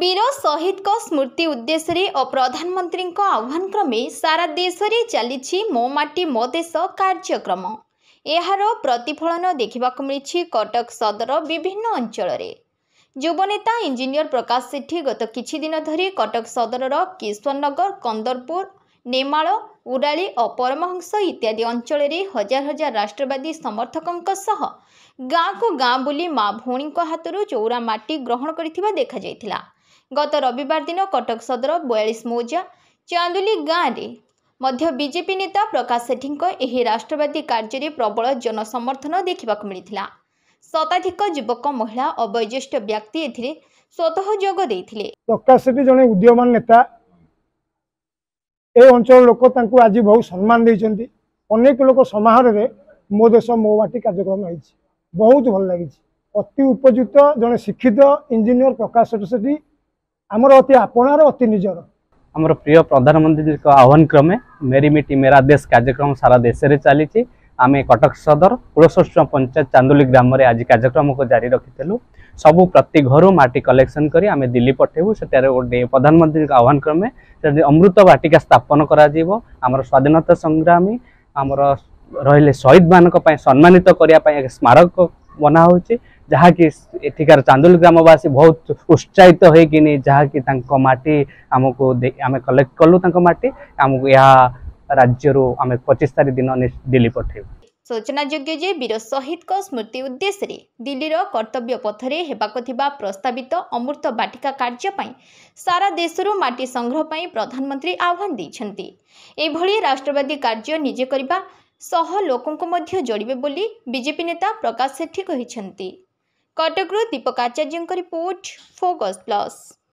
ବୀର ସହିଦଙ୍କ ସ୍ମୃତି ଉଦ୍ଦେଶ୍ୟରେ ଓ ପ୍ରଧାନମନ୍ତ୍ରୀଙ୍କ ଆହ୍ୱାନ କ୍ରମେ ସାରା ଦେଶରେ ଚାଲିଛି ମୋ ମାଟି ମୋ ଦେଶ କାର୍ଯ୍ୟକ୍ରମ ଏହାର ପ୍ରତିଫଳନ ଦେଖିବାକୁ ମିଳିଛି କଟକ ସଦର ବିଭିନ୍ନ ଅଞ୍ଚଳରେ ଯୁବନେତା ଇଞ୍ଜିନିୟର ପ୍ରକାଶ ସେଠୀ ଗତ କିଛି ଦିନ ଧରି କଟକ ସଦରର କିଶୋରନଗର କନ୍ଦରପୁର ନେମାଳ ଉଡାଳି ଓ ପରମହଂସ ଇତ୍ୟାଦି ଅଞ୍ଚଳରେ ହଜାର ହଜାର ରାଷ୍ଟ୍ରବାଦୀ ସମର୍ଥକଙ୍କ ସହ ଗାଁକୁ ଗାଁ ବୁଲି ମା ଭଉଣୀଙ୍କ ହାତରୁ ଚଉରା ମାଟି ଗ୍ରହଣ କରିଥିବା ଦେଖାଯାଇଥିଲା ଗତ ରବିବାର ଦିନ କଟକ ସଦର ବୟାଳିଶ ମୌଜା ଚାନ୍ଦୁଲି ଗାଁରେ ମଧ୍ୟ ବିଜେପି ନେତା ପ୍ରକାଶ ସେଠୀଙ୍କ ଏହି ରାଷ୍ଟ୍ରବାଦୀ କାର୍ଯ୍ୟରେ ପ୍ରବଳ ଜନସମର୍ଥନ ଦେଖିବାକୁ ମିଳିଥିଲା ଶତାଧିକ ଯୁବକ ମହିଳା ଓ ବୟୋଜ୍ୟେଷ୍ଠ ବ୍ୟକ୍ତି ଏଥିରେ ସ୍ୱତଃ ଯୋଗ ଦେଇଥିଲେ ପ୍ରକାଶ ସେଠୀ ଜଣେ ଉଦୀୟମାନ ନେତା ଏ ଅଞ୍ଚଳ ଲୋକ ତାଙ୍କୁ ଆଜି ବହୁ ସମ୍ମାନ ଦେଇଛନ୍ତି ଅନେକ ଲୋକ ସମାହାରରେ ମୋ ଦେଶ ମୋ ମାଟି କାର୍ଯ୍ୟକ୍ରମ ହେଇଛି ବହୁତ ଭଲ ଲାଗିଛି ଅତି ଉପଯୁକ୍ତ ଜଣେ ଶିକ୍ଷିତ ଇଞ୍ଜିନିୟର ପ୍ରକାଶ ସେଠୀ ଆମର ଅତି ଆପଣାର ଅତି ନିଜର ଆମର ପ୍ରିୟ ପ୍ରଧାନମନ୍ତ୍ରୀଙ୍କ ଆହ୍ୱାନ କ୍ରମେ ମେରି ମିଟି ମେରା ଦେଶ କାର୍ଯ୍ୟକ୍ରମ ସାରା ଦେଶରେ ଚାଲିଛି ଆମେ କଟକ ସଦର ପୁରସୋଷ୍ଟମ ପଞ୍ଚାୟତ ଚାନ୍ଦୁଲି ଗ୍ରାମରେ ଆଜି କାର୍ଯ୍ୟକ୍ରମକୁ ଜାରି ରଖିଥିଲୁ ସବୁ ପ୍ରତି ଘରୁ ମାଟି କଲେକ୍ସନ କରି ଆମେ ଦିଲ୍ଲୀ ପଠାଇବୁ ସେଠାରେ ଗୋଟେ ପ୍ରଧାନମନ୍ତ୍ରୀଙ୍କ ଆହ୍ୱାନ କ୍ରମେ ସେଠି ଅମୃତ ବାଟିକା ସ୍ଥାପନ କରାଯିବ ଆମର ସ୍ୱାଧୀନତା ସଂଗ୍ରାମୀ ଆମର ରହିଲେ ଶହୀଦମାନଙ୍କ ପାଇଁ ସମ୍ମାନିତ କରିବା ପାଇଁ ଏକ ସ୍ମାରକ ବନା ହେଉଛି ଯାହାକି ଏଠିକାର ଚାନ୍ଦୁଲ ଗ୍ରାମବାସୀ ବହୁତ ଉତ୍ସାହିତ ହୋଇକିନି ଯାହାକି ତାଙ୍କ ମାଟି ଆମକୁ ଆମେ କଲେକ୍ଟ କଲୁ ତାଙ୍କ ମାଟି ଆମକୁ ଏହା ରାଜ୍ୟରୁ ଆମେ ପଚିଶ ତାରିଖ ଦିନ ଦିଲ୍ଲୀ ପଠାଇବୁ ସୂଚନାଯୋଗ୍ୟ ଯେ ବୀର ଶହୀଦଙ୍କ ସ୍ମୃତି ଉଦ୍ଦେଶ୍ୟରେ ଦିଲ୍ଲୀର କର୍ତ୍ତବ୍ୟ ପଥରେ ହେବାକୁ ଥିବା ପ୍ରସ୍ତାବିତ ଅମୃତ ବାଟିକା କାର୍ଯ୍ୟ ପାଇଁ ସାରା ଦେଶରୁ ମାଟି ସଂଗ୍ରହ ପାଇଁ ପ୍ରଧାନମନ୍ତ୍ରୀ ଆହ୍ୱାନ ଦେଇଛନ୍ତି ଏଭଳି ରାଷ୍ଟ୍ରବାଦୀ କାର୍ଯ୍ୟ ନିଜେ କରିବା ସହ ଲୋକଙ୍କୁ ମଧ୍ୟ ଯୋଡ଼ିବେ ବୋଲି ବିଜେପି ନେତା ପ୍ରକାଶ ସେଠୀ କହିଛନ୍ତି କଟକରୁ ଦୀପକ ଆଚାର୍ଯ୍ୟଙ୍କ ରିପୋର୍ଟ ଫୋକସ୍ ପ୍ଲସ୍